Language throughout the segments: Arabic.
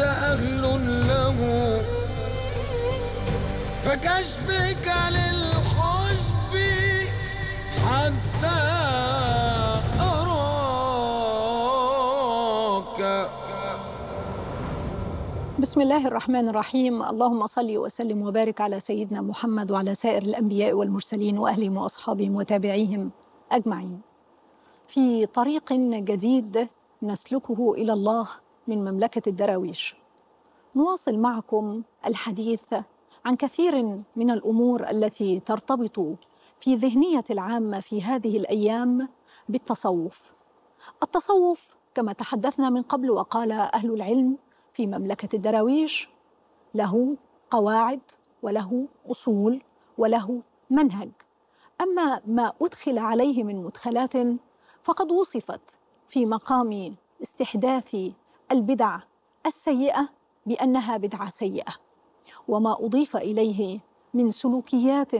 أنت أهل له فكشفك للحجب حتى أراك بسم الله الرحمن الرحيم اللهم صل وسلم وبارك على سيدنا محمد وعلى سائر الأنبياء والمرسلين وأهلهم وأصحابهم وتابعيهم أجمعين في طريق جديد نسلكه إلى الله من مملكة الدراويش نواصل معكم الحديث عن كثير من الأمور التي ترتبط في ذهنية العامة في هذه الأيام بالتصوف التصوف كما تحدثنا من قبل وقال أهل العلم في مملكة الدراويش له قواعد وله أصول وله منهج أما ما أدخل عليه من مدخلات فقد وصفت في مقام استحداث البدعة السيئة بأنها بدعة سيئة وما أضيف إليه من سلوكيات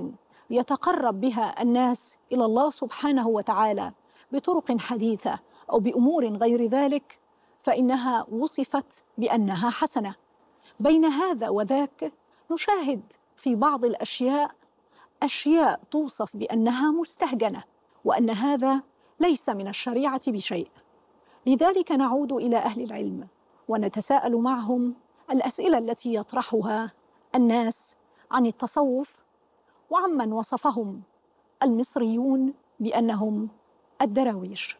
يتقرب بها الناس إلى الله سبحانه وتعالى بطرق حديثة أو بأمور غير ذلك فإنها وصفت بأنها حسنة بين هذا وذاك نشاهد في بعض الأشياء أشياء توصف بأنها مستهجنة وأن هذا ليس من الشريعة بشيء لذلك نعود الى اهل العلم ونتساءل معهم الاسئله التي يطرحها الناس عن التصوف وعمن وصفهم المصريون بانهم الدراويش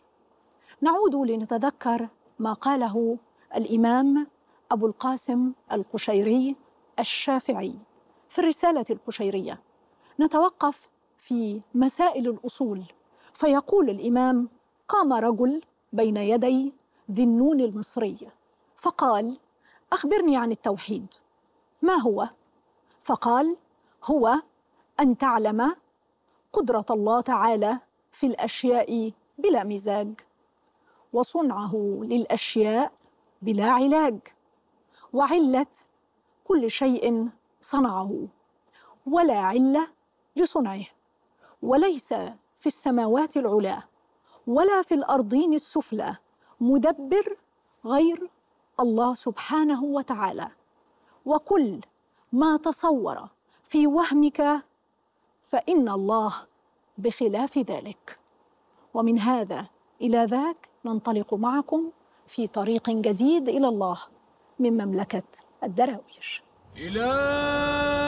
نعود لنتذكر ما قاله الامام ابو القاسم القشيري الشافعي في الرساله القشيريه نتوقف في مسائل الاصول فيقول الامام قام رجل بين يدي ذي النون المصري فقال اخبرني عن التوحيد ما هو فقال هو ان تعلم قدره الله تعالى في الاشياء بلا مزاج وصنعه للاشياء بلا علاج وعله كل شيء صنعه ولا عله لصنعه وليس في السماوات العلا ولا في الارضين السفلى مدبر غير الله سبحانه وتعالى وكل ما تصور في وهمك فان الله بخلاف ذلك ومن هذا الى ذاك ننطلق معكم في طريق جديد الى الله من مملكه الدراويش إله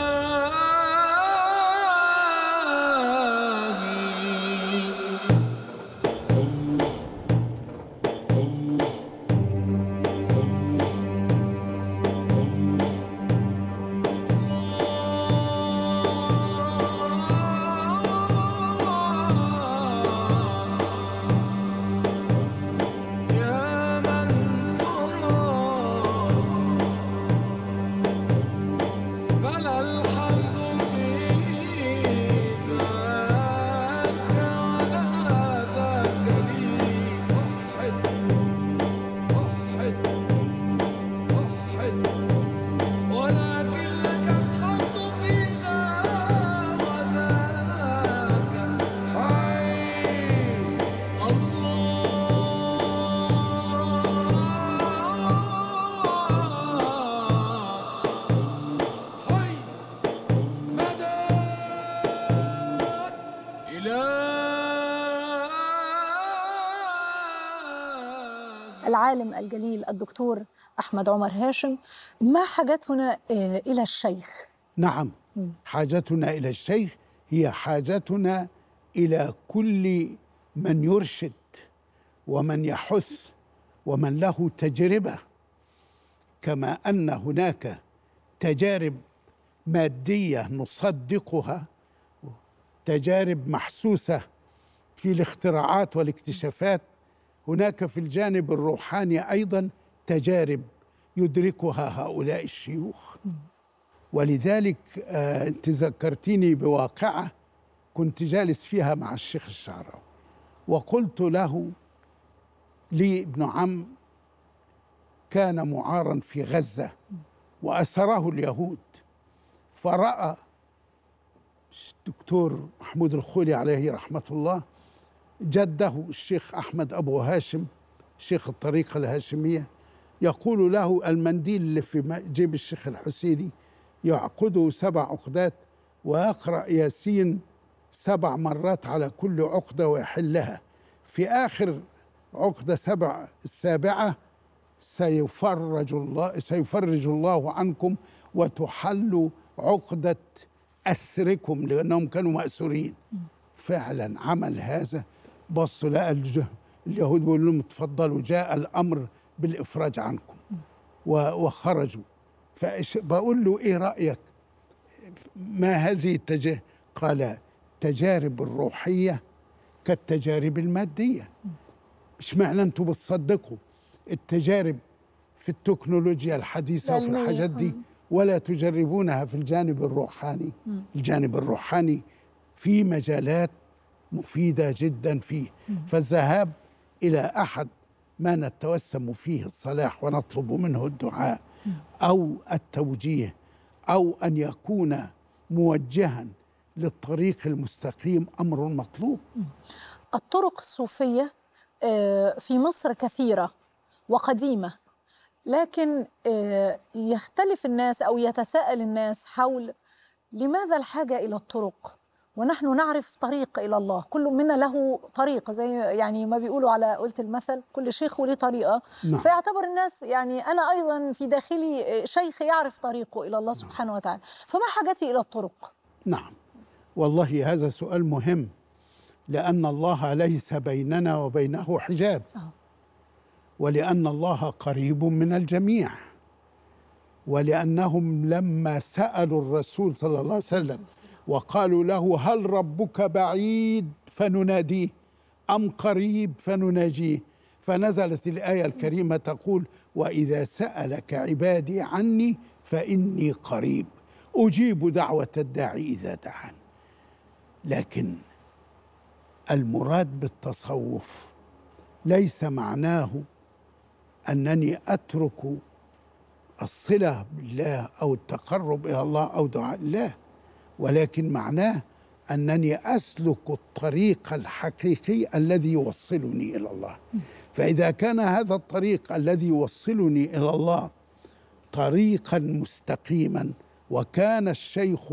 الجليل الدكتور أحمد عمر هاشم ما حاجتنا آه، إلى الشيخ؟ نعم حاجتنا إلى الشيخ هي حاجتنا إلى كل من يرشد ومن يحث ومن له تجربة كما أن هناك تجارب مادية نصدقها تجارب محسوسة في الاختراعات والاكتشافات هناك في الجانب الروحاني ايضا تجارب يدركها هؤلاء الشيوخ ولذلك آه، انت ذكرتيني بواقعه كنت جالس فيها مع الشيخ الشعراوي وقلت له لي ابن عم كان معارا في غزه واسره اليهود فراى الدكتور محمود الخولي عليه رحمه الله جده الشيخ أحمد أبو هاشم شيخ الطريقة الهاشمية يقول له المنديل اللي في جيب الشيخ الحسيني يعقده سبع عقدات ويقرأ ياسين سبع مرات على كل عقدة ويحلها في آخر عقدة سبع السابعة سيفرج الله سيفرج الله عنكم وتحل عقدة أسركم لأنهم كانوا مأسورين فعلا عمل هذا بص لقى اليهود بيقول لهم اتفضلوا جاء الامر بالافراج عنكم وخرجوا فبقول له ايه رايك ما هذه التجارب قال تجارب الروحيه كالتجارب الماديه مش معنى انتوا بتصدقوا التجارب في التكنولوجيا الحديثه وفي الحاجات دي آه. ولا تجربونها في الجانب الروحاني الجانب الروحاني في مجالات مفيدة جدا فيه فالذهاب إلى أحد ما نتوسم فيه الصلاح ونطلب منه الدعاء أو التوجيه أو أن يكون موجها للطريق المستقيم أمر مطلوب الطرق الصوفية آه، في مصر كثيرة وقديمة لكن آه، يختلف الناس أو يتساءل الناس حول لماذا الحاجة إلى الطرق ونحن نعرف طريق إلى الله كل منا له طريق زي يعني ما بيقولوا على قلت المثل كل شيخ له طريقة نعم. فيعتبر الناس يعني أنا أيضا في داخلي شيخ يعرف طريقه إلى الله نعم. سبحانه وتعالى فما حاجتي إلى الطرق نعم والله هذا سؤال مهم لأن الله ليس بيننا وبينه حجاب آه. ولأن الله قريب من الجميع ولأنهم لما سألوا الرسول صلى الله عليه وسلم وقالوا له هل ربك بعيد فنناديه أم قريب فنناجيه فنزلت الآية الكريمة تقول وإذا سألك عبادي عني فإني قريب أجيب دعوة الداعي إذا دعان لكن المراد بالتصوف ليس معناه أنني أترك الصلة بالله أو التقرب إلى الله أو دعاء لا ولكن معناه أنني أسلك الطريق الحقيقي الذي يوصلني إلى الله فإذا كان هذا الطريق الذي يوصلني إلى الله طريقا مستقيما وكان الشيخ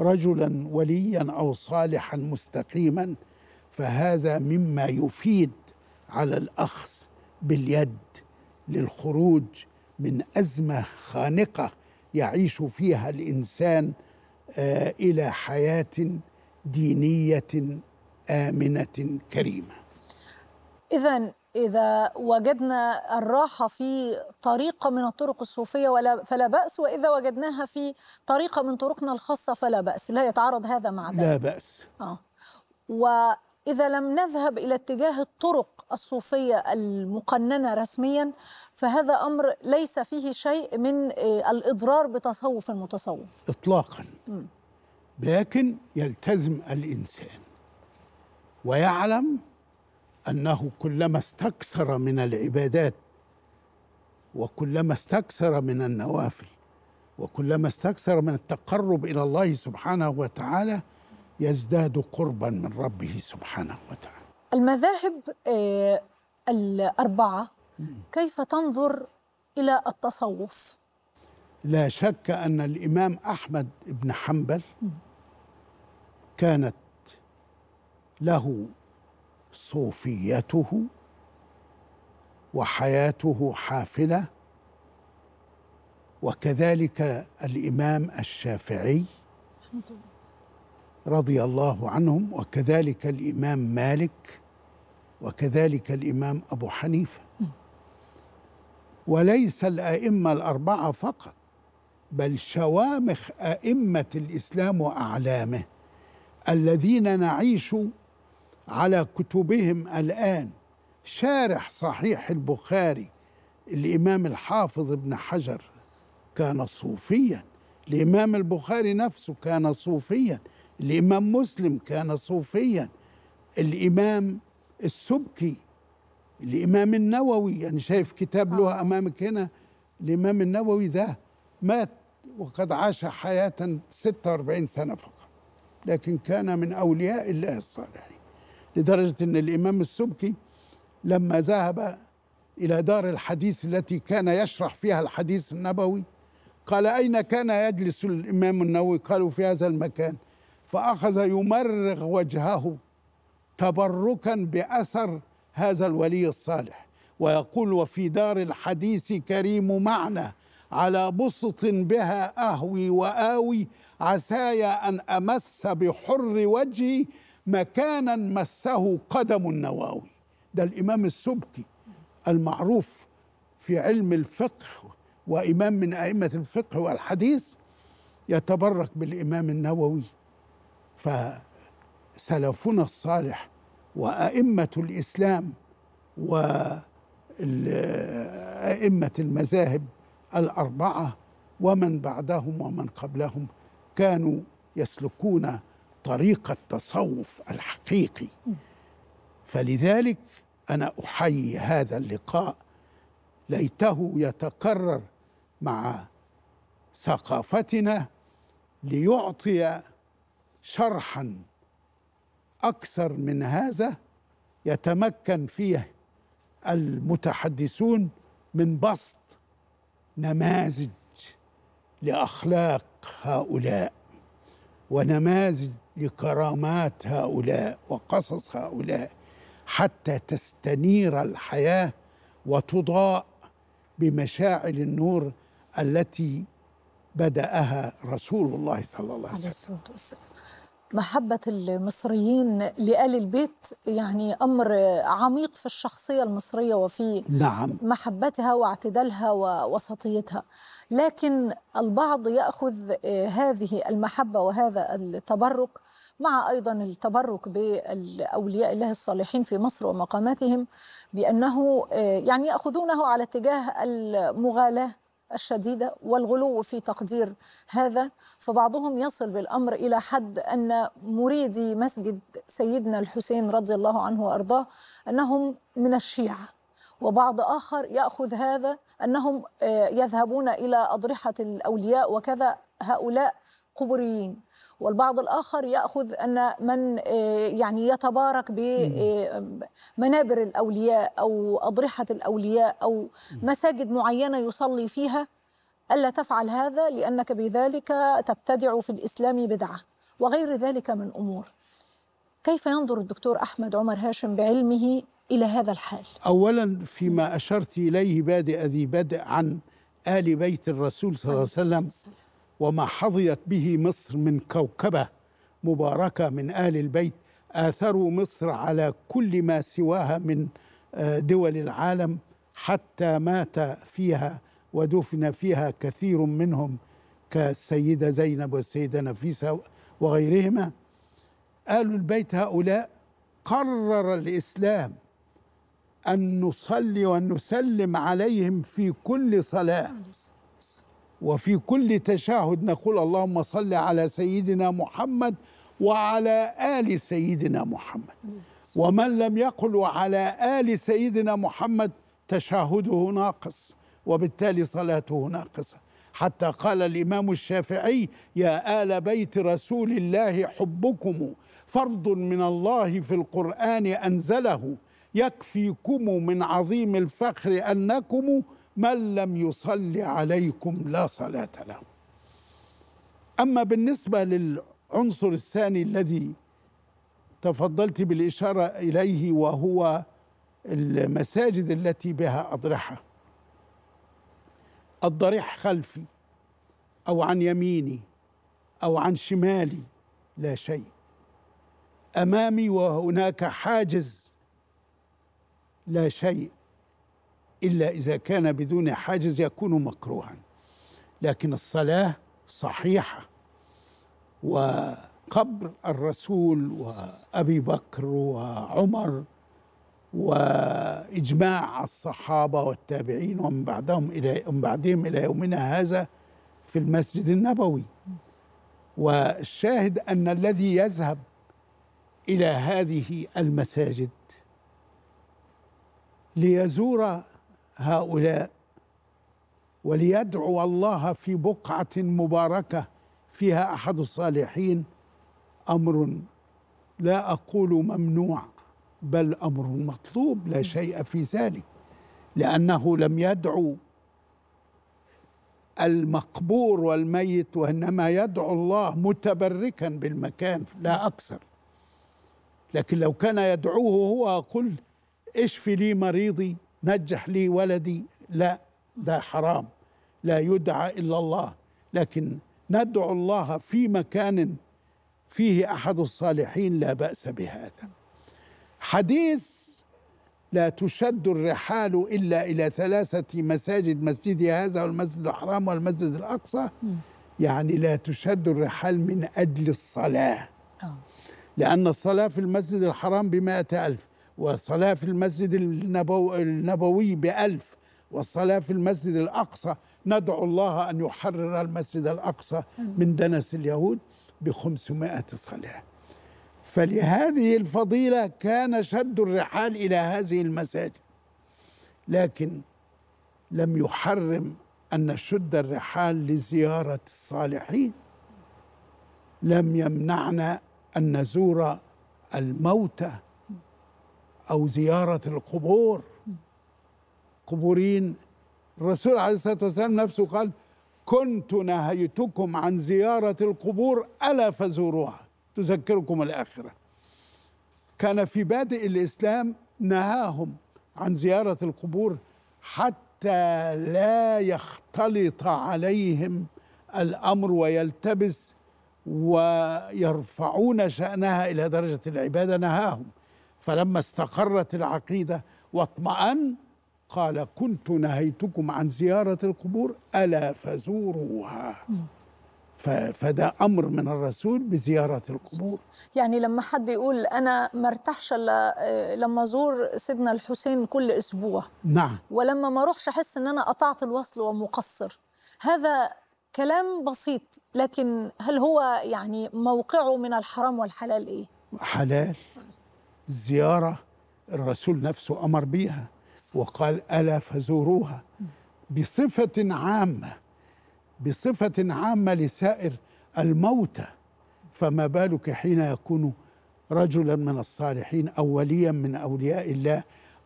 رجلا وليا أو صالحا مستقيما فهذا مما يفيد على الأخذ باليد للخروج من أزمة خانقة يعيش فيها الإنسان آه، الى حياه دينيه امنه كريمه اذا إذا وجدنا الراحة في طريقة من الطرق الصوفية ولا فلا بأس وإذا وجدناها في طريقة من طرقنا الخاصة فلا بأس لا يتعارض هذا مع ذلك لا بأس آه. و إذا لم نذهب إلى اتجاه الطرق الصوفية المقننة رسميا فهذا أمر ليس فيه شيء من آه، الإضرار بتصوف المتصوف إطلاقا لكن يلتزم الإنسان ويعلم أنه كلما استكثر من العبادات وكلما استكثر من النوافل وكلما استكثر من التقرب إلى الله سبحانه وتعالى يزداد قربا من ربه سبحانه وتعالى المذاهب آه، الأربعة كيف تنظر إلى التصوف؟ لا شك أن الإمام أحمد بن حنبل كانت له صوفيته وحياته حافله وكذلك الامام الشافعي الحمد لله رضي الله عنهم وكذلك الإمام مالك وكذلك الإمام أبو حنيفة وليس الأئمة الأربعة فقط بل شوامخ أئمة الإسلام وأعلامه الذين نعيش على كتبهم الآن شارح صحيح البخاري الإمام الحافظ ابن حجر كان صوفيا الإمام البخاري نفسه كان صوفيا الإمام مسلم كان صوفيا الإمام السبكي الإمام النووي يعني شايف كتاب آه. له أمامك هنا الإمام النووي ده مات وقد عاش حياة 46 سنة فقط لكن كان من أولياء الله الصالحين لدرجة أن الإمام السبكي لما ذهب إلى دار الحديث التي كان يشرح فيها الحديث النبوي قال أين كان يجلس الإمام النووي قالوا في هذا المكان فأخذ يمرغ وجهه تبركا بأثر هذا الولي الصالح ويقول وفي دار الحديث كريم معنى على بسط بها أهوي وآوي عساي أن أمس بحر وجهي مكانا مسه قدم النواوي ده الإمام السبكي المعروف في علم الفقه وإمام من أئمة الفقه والحديث يتبرك بالإمام النووي فسلفنا الصالح وأئمة الإسلام وأئمة المذاهب الأربعة ومن بعدهم ومن قبلهم كانوا يسلكون طريق التصوف الحقيقي فلذلك أنا أحيي هذا اللقاء ليته يتكرر مع ثقافتنا ليعطي شرحا اكثر من هذا يتمكن فيه المتحدثون من بسط نماذج لاخلاق هؤلاء ونماذج لكرامات هؤلاء وقصص هؤلاء حتى تستنير الحياه وتضاء بمشاعل النور التي بدأها رسول الله صلى الله عليه وسلم محبة المصريين لآل البيت يعني أمر عميق في الشخصية المصرية وفي نعم. محبتها واعتدالها ووسطيتها لكن البعض يأخذ آه، هذه المحبة وهذا التبرك مع أيضا التبرك بأولياء الله الصالحين في مصر ومقاماتهم بأنه آه، يعني يأخذونه على اتجاه المغالاة الشديدة والغلو في تقدير هذا فبعضهم يصل بالأمر إلى حد أن مريدي مسجد سيدنا الحسين رضي الله عنه وأرضاه أنهم من الشيعة وبعض آخر يأخذ هذا أنهم آه، يذهبون إلى أضرحة الأولياء وكذا هؤلاء قبريين والبعض الآخر يأخذ أن من آه، يعني يتبارك بمنابر آه، الأولياء أو أضرحة الأولياء أو مساجد معينة يصلي فيها ألا تفعل هذا لأنك بذلك تبتدع في الإسلام بدعة وغير ذلك من أمور كيف ينظر الدكتور أحمد عمر هاشم بعلمه إلى هذا الحال؟ أولا فيما أشرت إليه بادئ ذي بدء عن آل بيت الرسول صلى الله عليه وسلم وما حظيت به مصر من كوكبه مباركه من ال البيت اثروا مصر على كل ما سواها من آه، دول العالم حتى مات فيها ودفن فيها كثير منهم كالسيده زينب والسيده نفيسه وغيرهما ال البيت هؤلاء قرر الاسلام ان نصلي ونسلم عليهم في كل صلاه نعم، وفي كل تشاهد نقول اللهم صل على سيدنا محمد وعلى آل سيدنا محمد ومن لم يقل وعلى آل سيدنا محمد تشهده ناقص وبالتالي صلاته ناقصة حتى قال الإمام الشافعي يا آل بيت رسول الله حبكم فرض من الله في القرآن أنزله يكفيكم من عظيم الفخر أنكم من لم يصلي عليكم لا صلاة له أما بالنسبة للعنصر الثاني الذي تفضلت بالإشارة إليه وهو المساجد التي بها أضرحة الضريح خلفي أو عن يميني أو عن شمالي لا شيء أمامي وهناك حاجز لا شيء إلا إذا كان بدون حاجز يكون مكروها لكن الصلاة صحيحة وقبر الرسول وأبي بكر وعمر وإجماع الصحابة والتابعين ومن بعدهم إلى ومن بعدهم إلى يومنا هذا في المسجد النبوي والشاهد أن الذي يذهب إلى هذه المساجد ليزور هؤلاء وليدعو الله في بقعة مباركة فيها أحد الصالحين أمر لا أقول ممنوع بل أمر مطلوب لا شيء في ذلك لأنه لم يدعو المقبور والميت وإنما يدعو الله متبركا بالمكان لا أكثر لكن لو كان يدعوه هو قل اشفي لي مريضي نجح لي ولدي لا ده حرام لا يدعى الا الله لكن ندعو الله في مكان فيه احد الصالحين لا باس بهذا حديث لا تشد الرحال الا الى ثلاثه مساجد مسجدي هذا والمسجد الحرام والمسجد الاقصى يعني لا تشد الرحال من اجل الصلاه آه. لان الصلاه في المسجد الحرام بمائه الف والصلاة في المسجد النبوي, النبوي بألف والصلاة في المسجد الأقصى ندعو الله أن يحرر المسجد الأقصى من دنس اليهود بخمسمائة صلاة فلهذه الفضيلة كان شد الرحال إلى هذه المساجد لكن لم يحرم أن نشد الرحال لزيارة الصالحين لم يمنعنا أن نزور الموتى أو زيارة القبور قبورين الرسول عليه الصلاة والسلام نفسه قال كنت نهيتكم عن زيارة القبور ألا فزوروها تذكركم الآخرة كان في بادئ الإسلام نهاهم عن زيارة القبور حتى لا يختلط عليهم الأمر ويلتبس ويرفعون شأنها إلى درجة العبادة نهاهم فلما استقرت العقيدة واطمأن قال كنت نهيتكم عن زيارة القبور ألا فزوروها فده امر من الرسول بزياره القبور يعني لما حد يقول انا ما ارتاحش الا آه، لما ازور سيدنا الحسين كل اسبوع نعم ولما ما اروحش احس ان انا قطعت الوصل ومقصر هذا كلام بسيط لكن هل هو يعني موقعه من الحرام والحلال ايه حلال زيارة الرسول نفسه أمر بيها وقال ألا فزوروها بصفة عامة بصفة عامة لسائر الموتى فما بالك حين يكون رجلا من الصالحين أو وليا من أولياء الله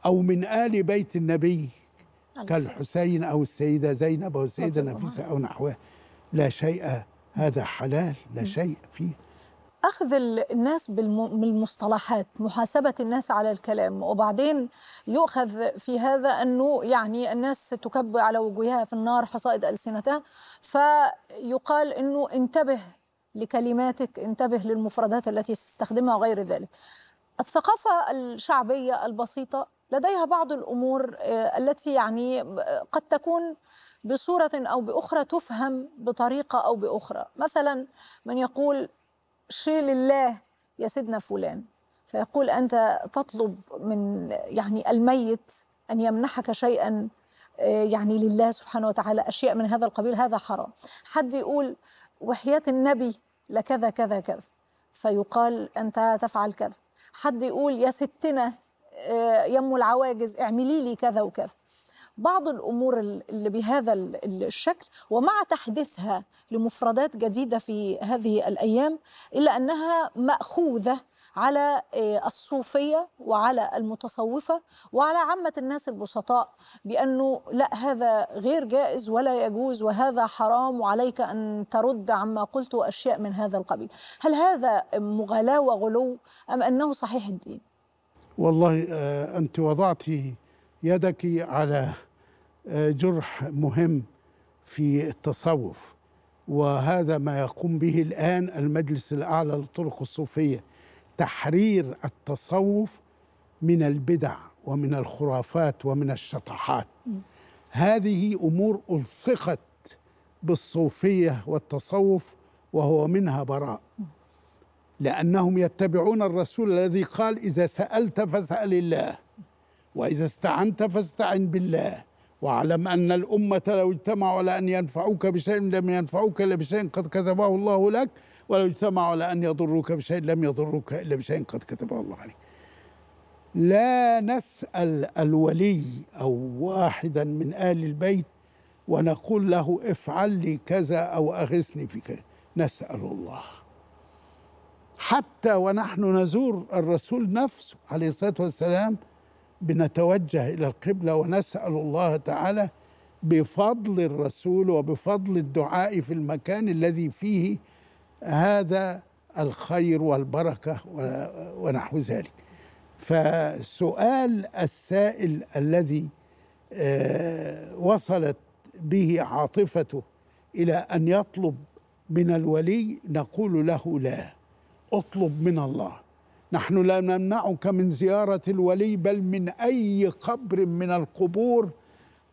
أو من آل بيت النبي كالحسين أو السيدة زينب أو السيدة نفيسة أو نحوها لا شيء هذا حلال لا شيء فيه اخذ الناس بالمصطلحات محاسبه الناس على الكلام وبعدين يؤخذ في هذا انه يعني الناس تكب على وجوهها في النار حصائد السنتها فيقال انه انتبه لكلماتك انتبه للمفردات التي تستخدمها وغير ذلك الثقافه الشعبيه البسيطه لديها بعض الامور آه، التي يعني آه، قد تكون بصوره او باخرى تفهم بطريقه او باخرى مثلا من يقول شيء لله يا سيدنا فلان فيقول أنت تطلب من يعني الميت أن يمنحك شيئا آه، يعني لله سبحانه وتعالى أشياء من هذا القبيل هذا حرام حد يقول وحياة النبي لكذا كذا كذا فيقال أنت تفعل كذا حد يقول يا ستنا آه، يم العواجز اعملي لي كذا وكذا بعض الامور اللي بهذا الشكل ومع تحديثها لمفردات جديده في هذه الايام الا انها ماخوذه على آه، الصوفية وعلى المتصوفة وعلى عامة الناس البسطاء بأنه لا هذا غير جائز ولا يجوز وهذا حرام وعليك أن ترد عما قلت أشياء من هذا القبيل هل هذا مغالاة وغلو أم أنه صحيح الدين؟ والله آه، أنت وضعت يدك على جرح مهم في التصوف وهذا ما يقوم به الآن المجلس الأعلى للطرق الصوفية تحرير التصوف من البدع ومن الخرافات ومن الشطحات هذه أمور ألصقت بالصوفية والتصوف وهو منها براء لأنهم يتبعون الرسول الذي قال إذا سألت فاسأل الله وإذا استعنت فاستعن بالله واعلم أن الأمة لو اجتمعوا على أن ينفعوك بشيء لم ينفعوك إلا بشيء قد كتبه الله لك ولو اجتمعوا على أن يضروك بشيء لم يضروك إلا بشيء قد كتبه الله عليك لا نسأل الولي أو واحدا من آل البيت ونقول له افعل لي كذا أو أغثني في كذا نسأل الله حتى ونحن نزور الرسول نفسه عليه الصلاة والسلام بنتوجه إلى القبلة ونسأل الله تعالى بفضل الرسول وبفضل الدعاء في المكان الذي فيه هذا الخير والبركة ونحو ذلك فسؤال السائل الذي آه، وصلت به عاطفته إلى أن يطلب من الولي نقول له لا اطلب من الله نحن لا نمنعك من زيارة الولي بل من أي قبر من القبور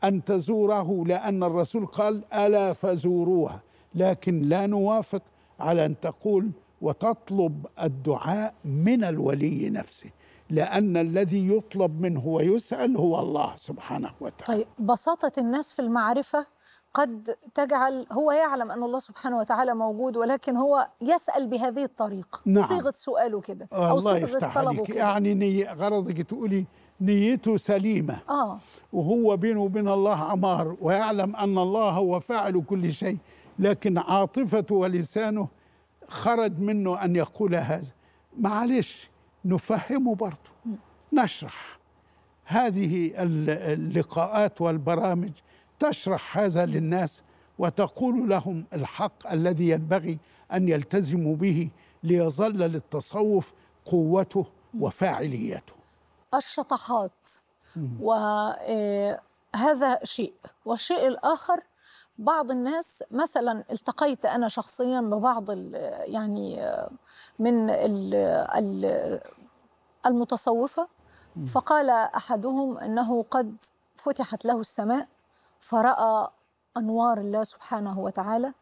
أن تزوره لأن الرسول قال ألا فزوروها لكن لا نوافق على أن تقول وتطلب الدعاء من الولي نفسه لأن الذي يطلب منه ويسأل هو الله سبحانه وتعالى طيب بساطة الناس في المعرفة قد تجعل هو يعلم أن الله سبحانه وتعالى موجود ولكن هو يسأل بهذه الطريقة نعم. صيغة سؤاله كده أو صيغة طلبه كده يعني ني... غرضك تقولي نيته سليمة آه. وهو بينه وبين الله عمار ويعلم أن الله هو فاعل كل شيء لكن عاطفته ولسانه خرج منه أن يقول هذا معلش نفهمه برضه نشرح هذه اللقاءات والبرامج تشرح هذا للناس وتقول لهم الحق الذي ينبغي ان يلتزموا به ليظل للتصوف قوته وفاعليته الشطحات وهذا آه، شيء والشيء الاخر بعض الناس مثلا التقيت انا شخصيا ببعض يعني آه، من المتصوفه فقال احدهم انه قد فتحت له السماء فرأى أنوار الله سبحانه وتعالى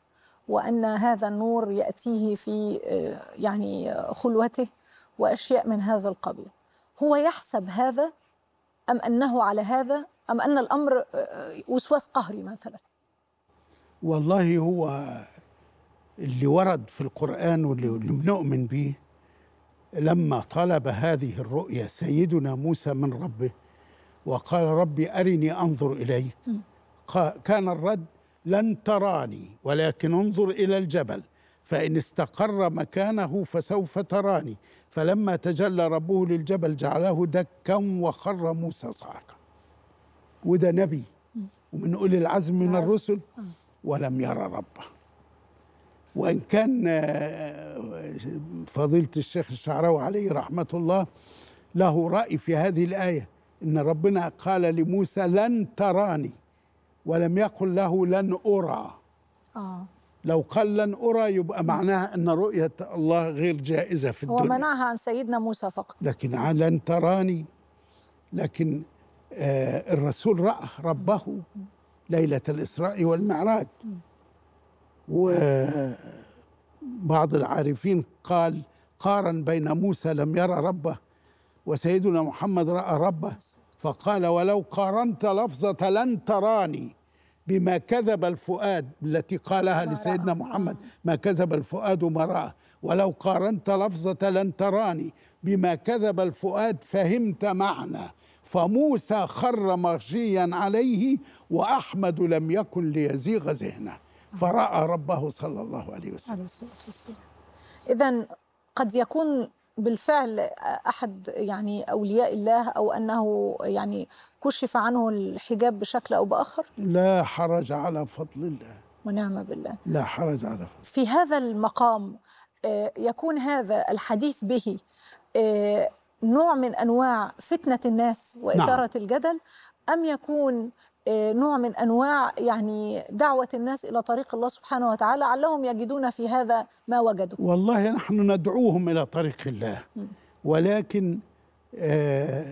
وأن هذا النور يأتيه في آه، يعني آه، خلوته وأشياء من هذا القبيل هو يحسب هذا أم أنه على هذا أم أن الأمر آه، وسواس قهري مثلا والله هو اللي ورد في القرآن واللي بنؤمن به لما طلب هذه الرؤيا سيدنا موسى من ربه وقال ربي أرني أنظر إليك م. كان الرد لن تراني ولكن انظر إلى الجبل فإن استقر مكانه فسوف تراني فلما تجلى ربه للجبل جعله دكا وخر موسى صعقا وده نبي ومن أولي العزم من الرسل آه. ولم يرى ربه وإن كان آه، فضيلة الشيخ الشعراوي عليه رحمة الله له رأي في هذه الآية إن ربنا قال لموسى لن تراني ولم يقل له لن أرى آه. لو قال لن أرى يبقى معناها أن رؤية الله غير جائزة في الدنيا هو منعها عن سيدنا موسى فقط لكن لن تراني لكن آه الرسول رأى ربه ليلة الإسراء والمعراج وبعض العارفين قال قارن بين موسى لم يرى ربه وسيدنا محمد رأى ربه فقال ولو قارنت لفظة لن تراني بما كذب الفؤاد التي قالها لسيدنا محمد آه. ما كذب الفؤاد ما رأى ولو قارنت لفظة لن تراني بما كذب الفؤاد فهمت معنى فموسى خر مغشيا عليه وأحمد لم يكن ليزيغ ذهنه آه. فرأى ربه صلى الله عليه وسلم عليه الصلاة والسلام إذا قد يكون بالفعل احد يعني اولياء الله او انه يعني كشف عنه الحجاب بشكل او باخر؟ لا حرج على فضل الله ونعم بالله لا حرج على فضل في هذا المقام آه، يكون هذا الحديث به آه، نوع من انواع فتنه الناس واثاره نعم. الجدل ام يكون آه، نوع من انواع يعني دعوه الناس الى طريق الله سبحانه وتعالى علهم يجدون في هذا ما وجدوا والله نحن ندعوهم الى طريق الله ولكن آه،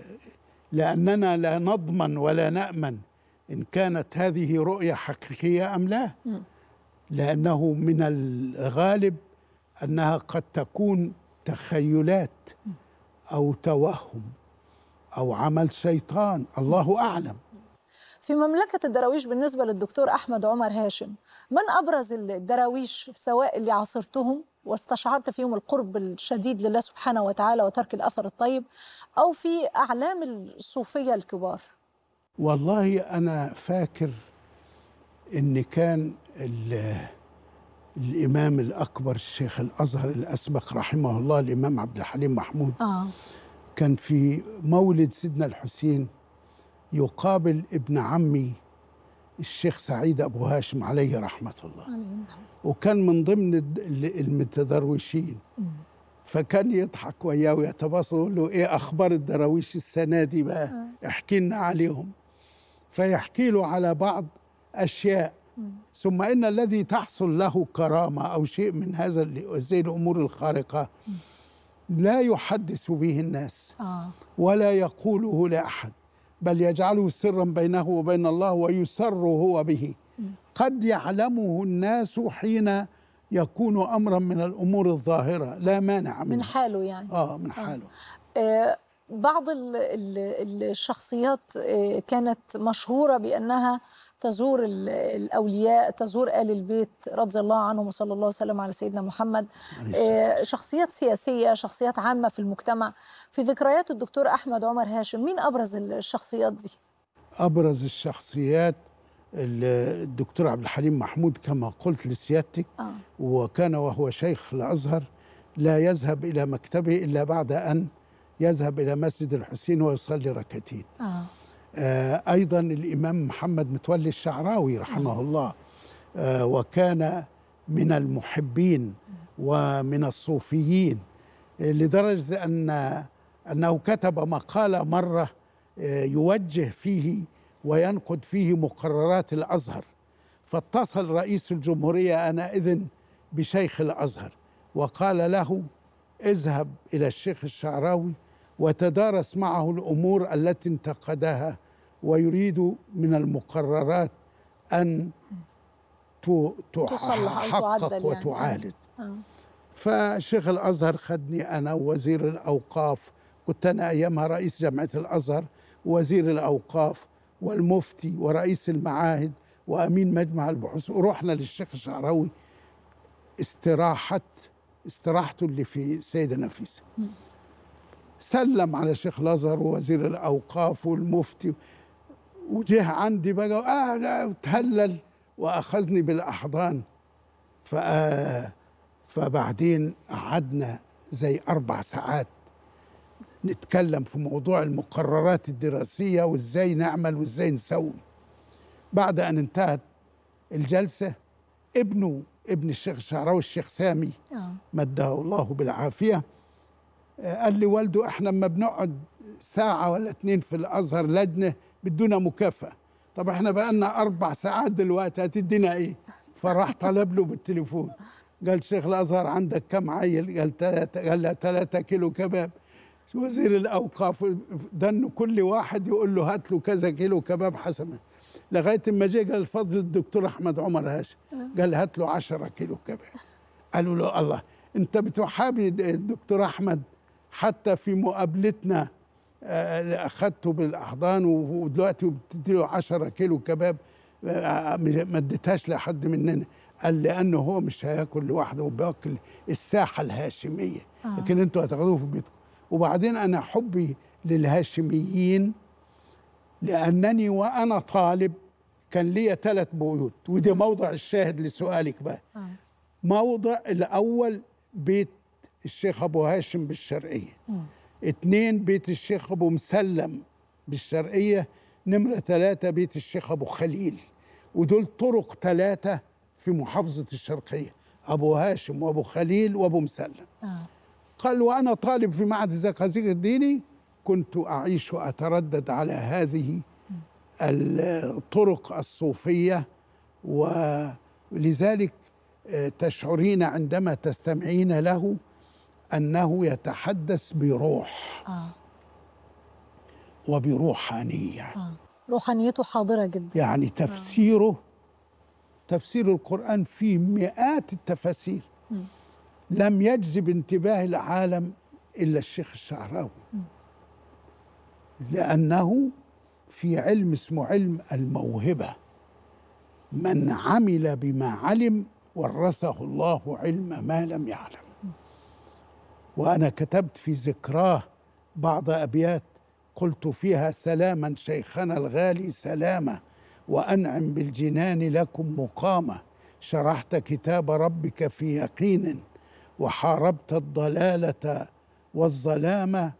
لاننا لا نضمن ولا نامن ان كانت هذه رؤيه حقيقيه ام لا لانه من الغالب انها قد تكون تخيلات او توهم او عمل شيطان الله اعلم في مملكة الدراويش بالنسبة للدكتور أحمد عمر هاشم من أبرز الدراويش سواء اللي عاصرتهم واستشعرت فيهم القرب الشديد لله سبحانه وتعالى وترك الأثر الطيب أو في أعلام الصوفية الكبار والله أنا فاكر إن كان الإمام الأكبر الشيخ الأزهر الأسبق رحمه الله الإمام عبد الحليم محمود آه. كان في مولد سيدنا الحسين يقابل ابن عمي الشيخ سعيد أبو هاشم عليه رحمة الله وكان من ضمن المتدروشين فكان يضحك وياه ويتباسط ويقول له ايه اخبار الدراويش السنه دي بقى آه. احكي لنا عليهم فيحكي له على بعض اشياء ثم ان الذي تحصل له كرامه او شيء من هذا زي الامور الخارقه لا يحدث به الناس آه. ولا يقوله لاحد بل يجعله سرا بينه وبين الله ويسر هو به قد يعلمه الناس حين يكون امرا من الامور الظاهره لا مانع منه من حاله يعني اه من آه. حاله آه. بعض الشخصيات آه، كانت مشهوره بانها تزور الأولياء تزور آل البيت رضي الله عنهم وصلى الله وسلم على سيدنا محمد آه، شخصيات سياسية شخصيات عامة في المجتمع في ذكريات الدكتور أحمد عمر هاشم مين أبرز الشخصيات دي؟ أبرز الشخصيات الدكتور عبد الحليم محمود كما قلت لسيادتك آه. وكان وهو شيخ الأزهر لا يذهب إلى مكتبه إلا بعد أن يذهب إلى مسجد الحسين ويصلي ركعتين آه. آه، أيضا الإمام محمد متولي الشعراوي رحمه الله آه، وكان من المحبين ومن الصوفيين لدرجة أن أنه كتب مقالة مرة آه، يوجه فيه وينقد فيه مقررات الأزهر فاتصل رئيس الجمهورية أنا إذن بشيخ الأزهر وقال له اذهب إلى الشيخ الشعراوي وتدارس معه الامور التي انتقدها ويريد من المقررات ان تحقق يعني. وتعالج آه. آه. فشيخ الازهر خدني انا وزير الاوقاف كنت انا ايامها رئيس جامعه الازهر وزير الاوقاف والمفتي ورئيس المعاهد وامين مجمع البحوث ورحنا للشيخ الشعراوي استراحه استراحته اللي في سيده نفيسه سلم على الشيخ لازر ووزير الاوقاف والمفتي وجه عندي بقى وقعد آه، وتهلل واخذني بالاحضان ف فبعدين قعدنا زي اربع ساعات نتكلم في موضوع المقررات الدراسيه وازاي نعمل وازاي نسوي بعد ان انتهت الجلسه ابنه ابن الشيخ الشعراوي الشيخ سامي آه. مده الله بالعافيه آه، قال لي والده احنا لما بنقعد ساعة ولا اتنين في الأزهر لجنة بدونا مكافأة طب احنا بقى لنا أربع ساعات دلوقتي هتدينا إيه؟ فراح طلب له بالتليفون قال شيخ الأزهر عندك كم عيل؟ قال ثلاثة قال له ثلاثة كيلو كباب وزير الأوقاف ده كل واحد يقول له هات له كذا كيلو كباب حسنا لغاية ما جه قال فضل الدكتور أحمد عمر هاشم قال هات له 10 كيلو كباب قالوا له الله أنت بتحابي الدكتور أحمد حتى في مقابلتنا آه، آه، اخدته بالاحضان ودلوقتي بتدي له 10 كيلو كباب آه، ما اديتهاش لحد مننا قال لانه هو مش هياكل لوحده وباكل الساحه الهاشميه آه. لكن انتوا هتاخدوه في بيتكم وبعدين انا حبي للهاشميين لانني وانا طالب كان لي ثلاث بيوت ودي موضع الشاهد لسؤالك بقى آه. موضع الاول بيت الشيخ ابو هاشم بالشرقيه اثنين بيت الشيخ ابو مسلم بالشرقيه نمره ثلاثه بيت الشيخ ابو خليل ودول طرق ثلاثه في محافظه الشرقيه ابو هاشم وابو خليل وابو مسلم آه. قال وانا طالب في معهد الزقازيق الديني كنت اعيش واتردد على هذه الطرق الصوفيه ولذلك آه، تشعرين عندما تستمعين له أنه يتحدث بروح آه. وبروحانية آه. روحانيته حاضرة جدا يعني آه. تفسيره آه. تفسير القرآن فيه مئات التفاسير م. لم يجذب انتباه العالم إلا الشيخ الشعراوي م. لأنه في علم اسمه علم الموهبة من عمل بما علم ورثه الله علم ما لم يعلم وأنا كتبت في ذكراه بعض أبيات قلت فيها سلاما شيخنا الغالي سلامة وأنعم بالجنان لكم مقامة شرحت كتاب ربك في يقين وحاربت الضلالة والظلامة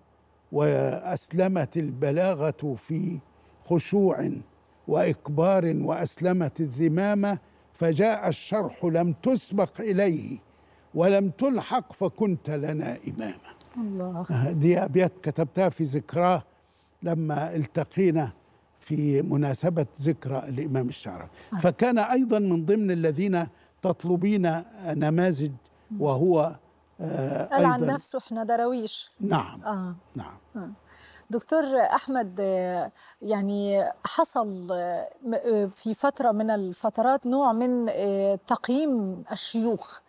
وأسلمت البلاغة في خشوع وإكبار وأسلمت الذمامة فجاء الشرح لم تسبق إليه ولم تلحق فكنت لنا إماما الله أه، دي أبيات كتبتها في ذكراه لما التقينا في مناسبة ذكرى الإمام الشعراوي آه. فكان أيضا من ضمن الذين تطلبين نماذج وهو آه قال عن نفسه احنا درويش نعم آه. نعم آه. دكتور احمد يعني حصل في فتره من الفترات نوع من آه، تقييم الشيوخ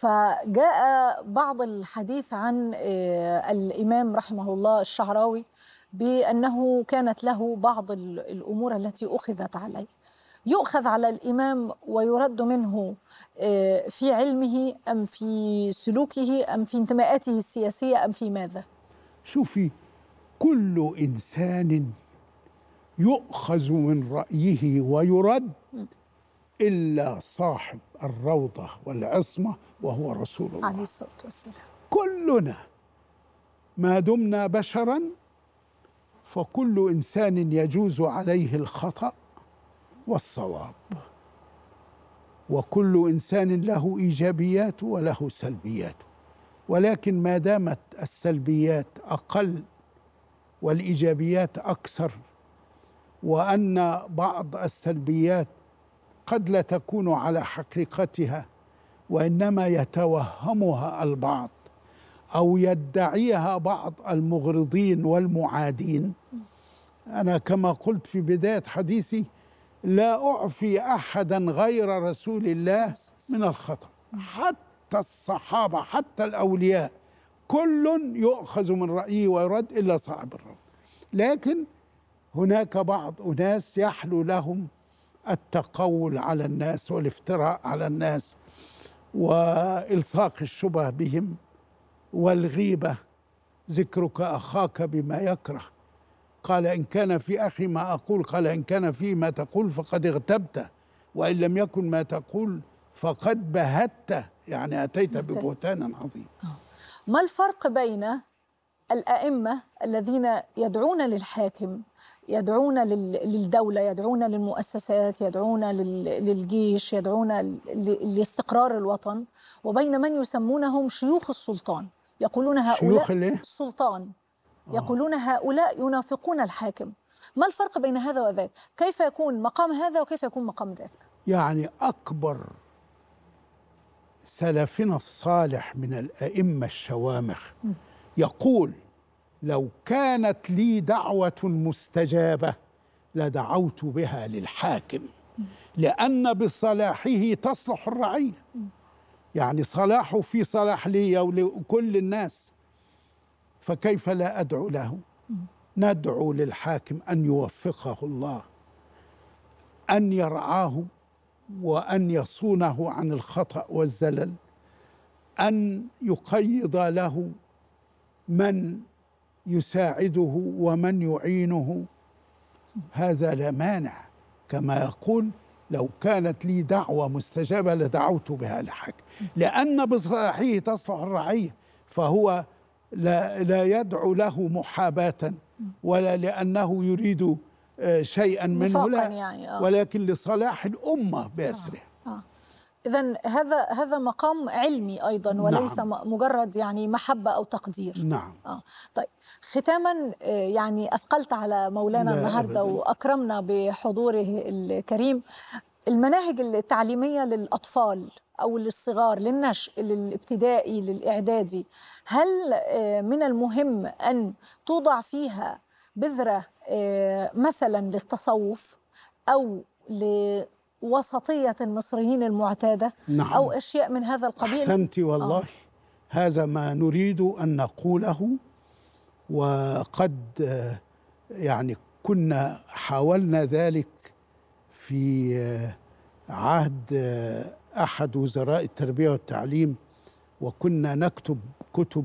فجاء بعض الحديث عن آه، الإمام رحمه الله الشعراوي بأنه كانت له بعض الأمور التي أخذت عليه يؤخذ على الإمام ويرد منه آه، في علمه أم في سلوكه أم في انتماءاته السياسية أم في ماذا؟ شوفي كل إنسان يؤخذ من رأيه ويرد إلا صاحب الروضة والعصمة وهو رسول الله عليه الصلاة والسلام كلنا ما دمنا بشرا فكل إنسان يجوز عليه الخطأ والصواب وكل إنسان له إيجابيات وله سلبيات ولكن ما دامت السلبيات أقل والإيجابيات أكثر وأن بعض السلبيات قد لا تكون على حقيقتها وإنما يتوهمها البعض أو يدعيها بعض المغرضين والمعادين أنا كما قلت في بداية حديثي لا أعفي أحدا غير رسول الله من الخطأ حتى الصحابة حتى الأولياء كل يؤخذ من رأيه ويرد إلا صاحب الرد لكن هناك بعض أناس يحلو لهم التقول على الناس والافتراء على الناس والصاق الشبه بهم والغيبه ذكرك اخاك بما يكره قال ان كان في اخي ما اقول قال ان كان في ما تقول فقد اغتبته وان لم يكن ما تقول فقد بهت يعني اتيت ببهتان عظيم آه. ما الفرق بين الائمه الذين يدعون للحاكم يدعون للدولة يدعون للمؤسسات يدعون للجيش يدعون لاستقرار الوطن وبين من يسمونهم شيوخ السلطان يقولون هؤلاء شيوخ السلطان آه. يقولون هؤلاء ينافقون الحاكم ما الفرق بين هذا وذاك كيف يكون مقام هذا وكيف يكون مقام ذاك يعني أكبر سلفنا الصالح من الأئمة الشوامخ يقول لو كانت لي دعوة مستجابة لدعوت بها للحاكم لأن بصلاحه تصلح الرعية يعني صلاحه في صلاح لي ولكل الناس فكيف لا أدعو له ندعو للحاكم أن يوفقه الله أن يرعاه وأن يصونه عن الخطأ والزلل أن يقيض له من يساعده ومن يعينه هذا لا مانع كما يقول لو كانت لي دعوة مستجابة لدعوت بها الحاج لأن بصلاحه تصلح الرعية فهو لا, لا يدعو له محاباة ولا لأنه يريد آه، شيئا منه لا يعني آه. ولكن لصلاح الأمة بأسرها إذا هذا هذا مقام علمي أيضا نعم. وليس نعم. مجرد يعني محبة أو تقدير نعم آه. طيب ختاما آه، يعني أثقلت على مولانا النهاردة وأكرمنا بحضوره الكريم المناهج التعليمية للأطفال أو للصغار للنشء للابتدائي للإعدادي هل آه، من المهم أن توضع فيها بذرة آه، مثلا للتصوف أو وسطية المصريين المعتادة نعم. أو أشياء من هذا القبيل أحسنت آه. والله آه. هذا ما نريد أن نقوله وقد آه، يعني كنا حاولنا ذلك في آه، عهد أحد وزراء التربية والتعليم وكنا نكتب كتب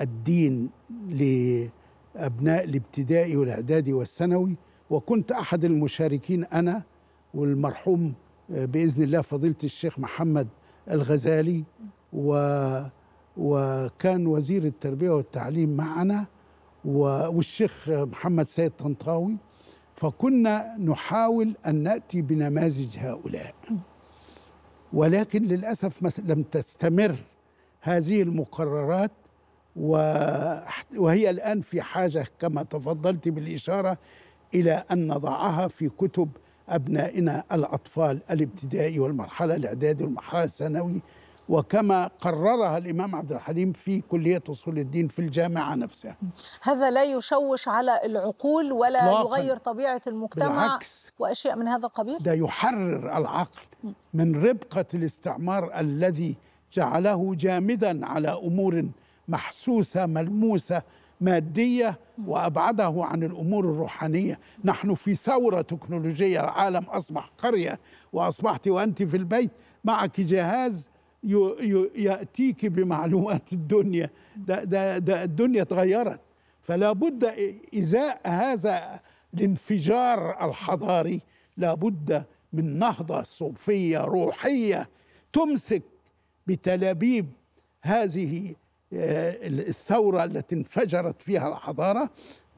الدين لأبناء الابتدائي والإعدادي والثانوي وكنت أحد المشاركين أنا والمرحوم آه، باذن الله فضيله الشيخ محمد الغزالي و وكان وزير التربيه والتعليم معنا والشيخ محمد سيد طنطاوي فكنا نحاول ان ناتي بنماذج هؤلاء ولكن للاسف لم تستمر هذه المقررات وهي الان في حاجه كما تفضلت بالاشاره الى ان نضعها في كتب أبنائنا الأطفال الابتدائي والمرحلة الإعدادي والمرحلة الثانوي وكما قررها الإمام عبد الحليم في كلية أصول الدين في الجامعة نفسها هذا لا يشوش على العقول ولا لاقل. يغير طبيعة المجتمع بالعكس وأشياء من هذا القبيل ده يحرر العقل من ربقة الاستعمار الذي جعله جامدا على أمور محسوسة ملموسة مادية وأبعده عن الأمور الروحانية نحن في ثورة تكنولوجية العالم أصبح قرية وأصبحت وأنت في البيت معك جهاز يأتيك بمعلومات الدنيا ده, ده, ده الدنيا تغيرت فلا بد إزاء هذا الانفجار الحضاري لا بد من نهضة صوفية روحية تمسك بتلابيب هذه الثورة التي انفجرت فيها الحضارة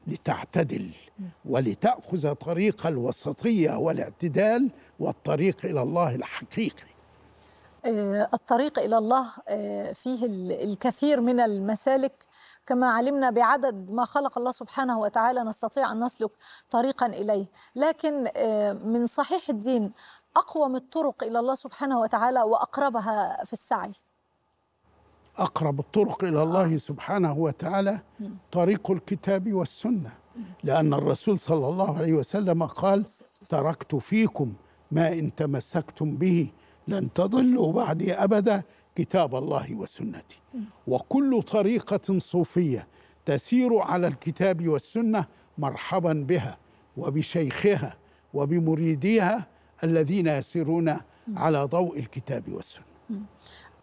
لتعتدل ولتأخذ طريق الوسطية والاعتدال والطريق إلى الله الحقيقي آه، الطريق إلى الله آه، فيه الكثير من المسالك كما علمنا بعدد ما خلق الله سبحانه وتعالى نستطيع أن نسلك طريقا إليه لكن آه، من صحيح الدين أقوم الطرق إلى الله سبحانه وتعالى وأقربها في السعي أقرب الطرق إلى الله سبحانه وتعالى طريق الكتاب والسنة لأن الرسول صلى الله عليه وسلم قال تركت فيكم ما إن تمسكتم به لن تضلوا بعدي أبدا كتاب الله وسنتي وكل طريقة صوفية تسير على الكتاب والسنة مرحبا بها وبشيخها وبمريديها الذين يسيرون على ضوء الكتاب والسنة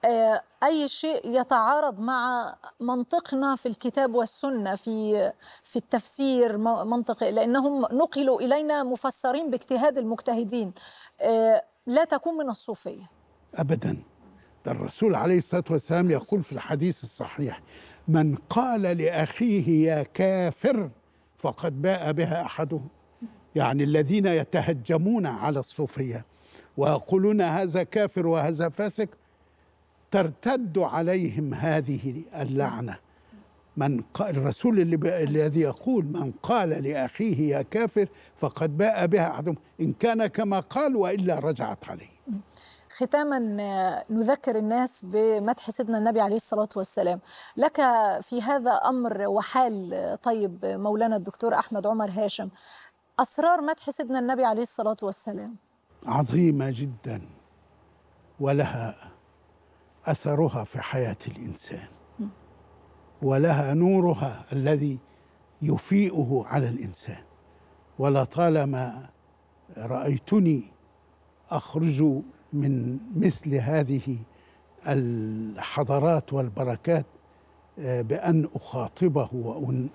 آه، اي شيء يتعارض مع منطقنا في الكتاب والسنه في في التفسير منطق لانهم نقلوا الينا مفسرين باجتهاد المجتهدين آه، لا تكون من الصوفيه ابدا ده الرسول عليه الصلاه والسلام يقول في الحديث الصحيح من قال لاخيه يا كافر فقد باء بها احدهم يعني الذين يتهجمون على الصوفيه ويقولون هذا كافر وهذا فاسق ترتد عليهم هذه اللعنه من الرسول اللي الذي يقول من قال لاخيه يا كافر فقد باء بها احدهم ان كان كما قال والا رجعت عليه ختاما نذكر الناس بمدح سيدنا النبي عليه الصلاة والسلام لك في هذا أمر وحال طيب مولانا الدكتور أحمد عمر هاشم أسرار مدح سيدنا النبي عليه الصلاة والسلام عظيمة جدا ولها أثرها في حياة الإنسان ولها نورها الذي يفيئه على الإنسان ولطالما رأيتني أخرج من مثل هذه الحضرات والبركات آه، بأن أخاطبه وأن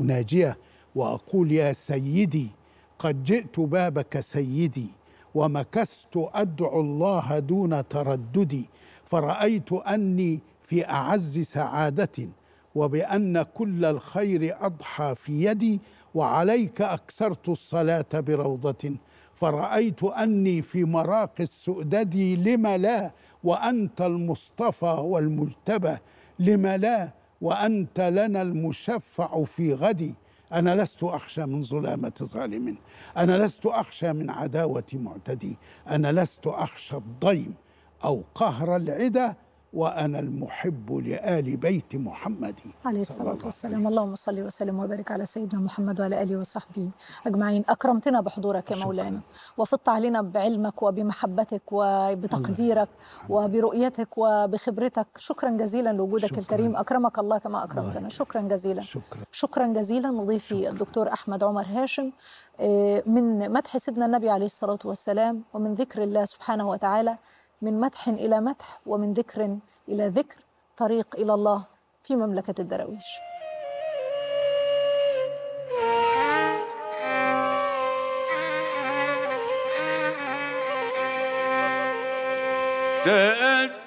أناجيه وأقول يا سيدي قد جئت بابك سيدي ومكثت أدعو الله دون ترددي فرأيت أني في أعز سعادة وبأن كل الخير أضحى في يدي وعليك أكثرت الصلاة بروضة فرأيت أني في مراق السؤدد لم لا وأنت المصطفى والمجتبى لم لا وأنت لنا المشفع في غدي أنا لست أخشى من ظلامة ظالم أنا لست أخشى من عداوة معتدي أنا لست أخشى الضيم أو قهر العدى وأنا المحب لآل بيت محمد عليه الصلاة والسلام اللهم صل وسلم وبارك على سيدنا محمد وعلى آله وصحبه أجمعين أكرمتنا بحضورك يا مولانا وفضت علينا بعلمك وبمحبتك وبتقديرك وبرؤيتك وبخبرتك شكرا جزيلا لوجودك شكرا. الكريم أكرمك الله كما أكرمتنا شكرا جزيلا شكرا, شكرا جزيلا مضيفي الدكتور أحمد عمر هاشم آه، من مدح سيدنا النبي عليه الصلاة والسلام ومن ذكر الله سبحانه وتعالى من مدح إلى مدح ومن ذكر إلى ذكر طريق إلى الله في مملكة الدراويش تأتي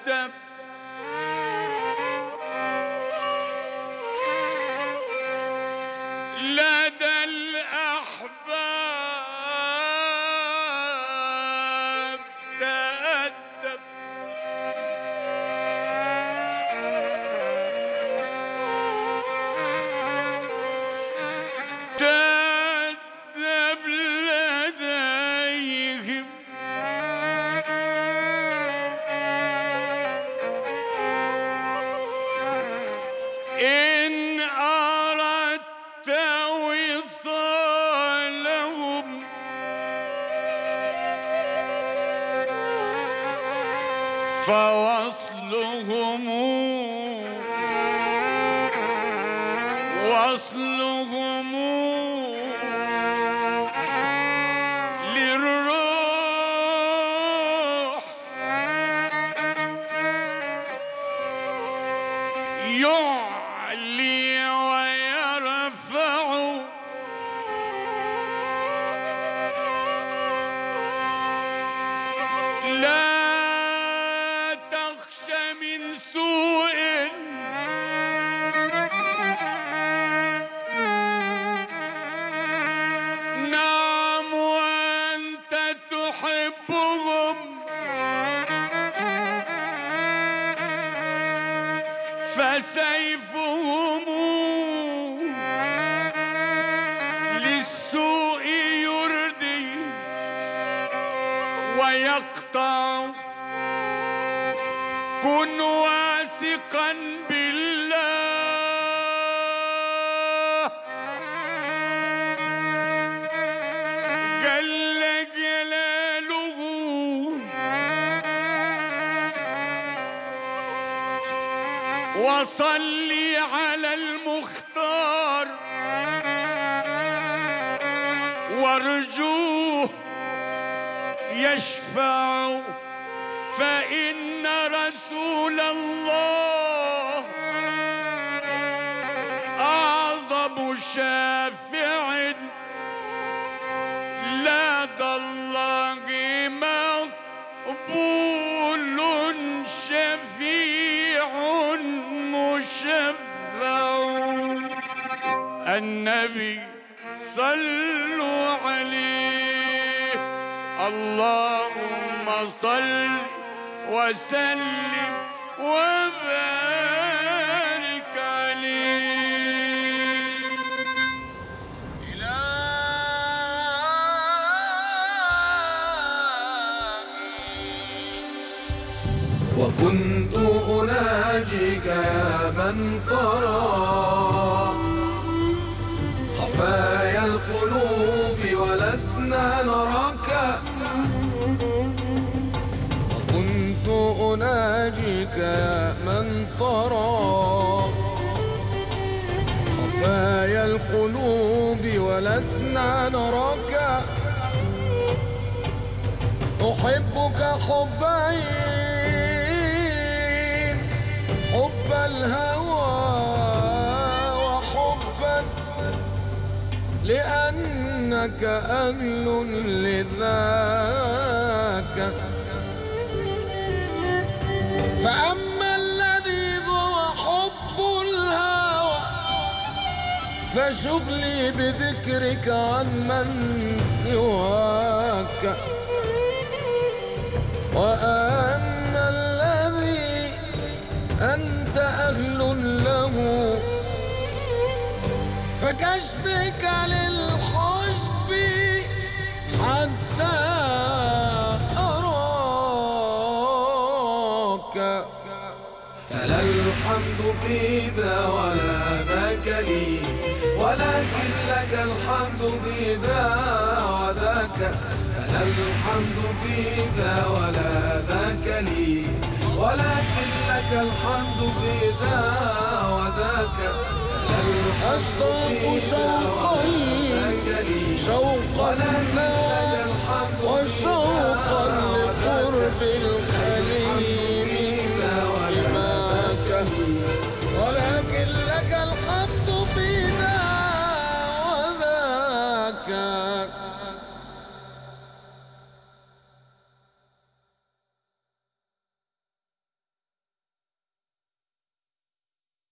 فوصلهم وصلهم يشفع فإن رسول الله أعظم شافع لدى الله مقبول شفيع مشفع النبي صلى اللهم صل وسلم وبارك عليه وكنت أناجيك يا من ترى خفاك ولسنا نراك أحبك حبين حب الهوى وحبا لأنك أهل لذاك فأما فشغلي بذكرك عن من سواك وأن الذي أنت أهل له فكشفك للحجب حتى أراك فلا الحمد في ذا ولا ذاك لي لكن لك الحمد في ذا وذاك فلا الحمد في ذا ولا ذاك لي ولكن لك الحمد في ذا وذاك أشتاق شوقا شوقا لك